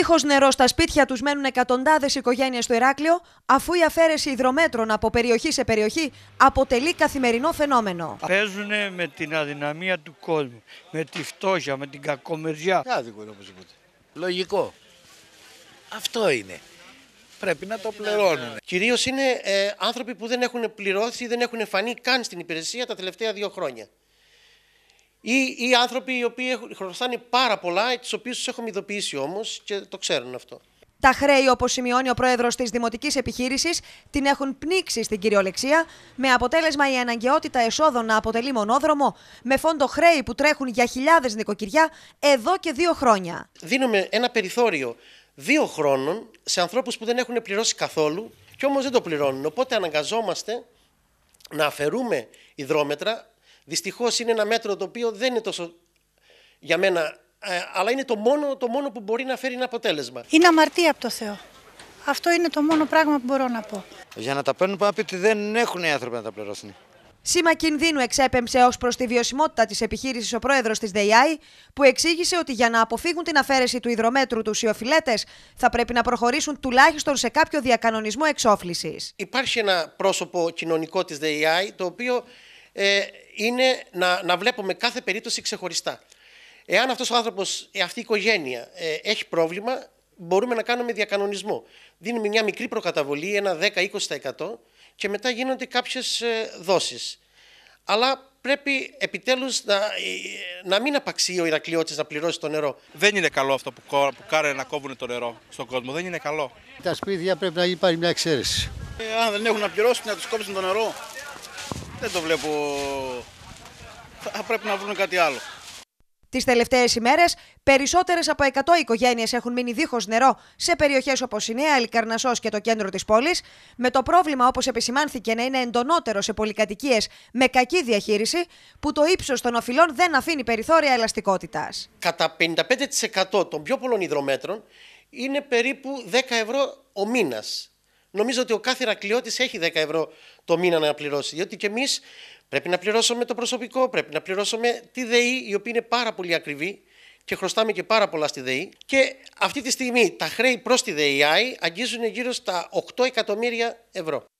Δίχως νερό στα σπίτια τους μένουν εκατοντάδες οικογένειες στο Ηράκλειο, αφού η αφαίρεση υδρομέτρων από περιοχή σε περιοχή αποτελεί καθημερινό φαινόμενο. Παίζουν με την αδυναμία του κόσμου, με τη φτώχεια, με την κακομεριά. Άδικο είναι οπωσδήποτε. Λογικό. Αυτό είναι. Πρέπει να το πληρώνουν. Κυρίως είναι ε, άνθρωποι που δεν έχουν πληρώσει, δεν έχουν φανεί καν στην υπηρεσία τα τελευταία δύο χρόνια. Ή, ή άνθρωποι οι οποίοι έχουν, χρωστάνε πάρα πολλά, τους οποίους τους έχουμε ειδοποιήσει όμως και το ξέρουν αυτό. Τα χρέη, όπως σημειώνει ο πρόεδρος της Δημοτικής Επιχείρησης, την έχουν πνίξει στην κυριολεξία, με αποτέλεσμα η αναγκαιότητα εσόδων να αποτελεί μονόδρομο, με φόντο χρέη που τρέχουν για χιλιάδες νοικοκυριά εδώ και δύο χρόνια. Δίνουμε ένα περιθώριο δύο χρόνων σε ανθρώπους που δεν έχουν πληρώσει καθόλου και όμως δεν το πληρώνουν. Οπότε αναγκαζόμαστε να αφαιρούμε υδρόμετρα Δυστυχώς είναι ένα μέτρο το οποίο δεν είναι τόσο για μένα, ε, αλλά είναι το μόνο, το μόνο που μπορεί να φέρει ένα αποτέλεσμα. Είναι αμαρτία από το Θεό. Αυτό είναι το μόνο πράγμα που μπορώ να πω. Για να τα παίρνουν πάνω ότι δεν έχουν οι άνθρωποι να τα πληρώσουν. Σήμα κινδύνου εξέπεμψε ως προς τη βιωσιμότητα της επιχείρησης ο πρόεδρος της ΔΕΙΑΗ, που εξήγησε ότι για να αποφύγουν την αφαίρεση του υδρομέτρου τους οφειλέτες, θα πρέπει να προχωρήσουν τουλάχιστον σε κάποιο διακανονισμό εξόφλησης. Υπάρχει ένα πρόσωπο κοινωνικό της ΔΕΙΑΗ, το οποίο ε, είναι να, να βλέπουμε κάθε περίπτωση ξεχωριστά. Εάν αυτός ο άνθρωπος, ε, αυτή η οικογένεια ε, έχει πρόβλημα, μπορούμε να κάνουμε διακανονισμό. Δίνουμε μια μικρή προκαταβολή, ένα 10-20% και μετά γίνονται κάποιες ε, δόσεις. Αλλά πρέπει επιτέλους να, να μην απαξεί ο Ηρακλειώτης να πληρώσει το νερό. Δεν είναι καλό αυτό που, που να κόβουν το νερό στον κόσμο. Δεν είναι καλό. Τα σπίτια πρέπει να υπάρχει μια εξαίρεση. αν δεν έχουν να πληρώσουν, να τους κόψουν το νερό δεν το βλέπω. Θα πρέπει να βρούμε κάτι άλλο. Τις τελευταίες ημέρες, περισσότερες από 100 οικογένειες έχουν μείνει δίχως νερό σε περιοχές όπως η Νέα Ελικαρνασό και το κέντρο της πόλης, με το πρόβλημα, όπως επισημάνθηκε, να είναι εντονότερο σε πολυκατοικίες με κακή διαχείριση, που το ύψος των οφειλών δεν αφήνει περιθώρια ελαστικότητας. Κατά 55% των πιο πολλών υδρομέτρων είναι περίπου 10 ευρώ ο μήνας. Νομίζω ότι ο κάθε ρακλειώτης έχει 10 ευρώ το μήνα να πληρώσει. Διότι και εμείς πρέπει να πληρώσουμε το προσωπικό, πρέπει να πληρώσουμε τη ΔΕΗ, η οποία είναι πάρα πολύ ακριβή και χρωστάμε και πάρα πολλά στη ΔΕΗ. Και αυτή τη στιγμή τα χρέη προς τη ΔΕΗ αγγίζουν γύρω στα 8 εκατομμύρια ευρώ.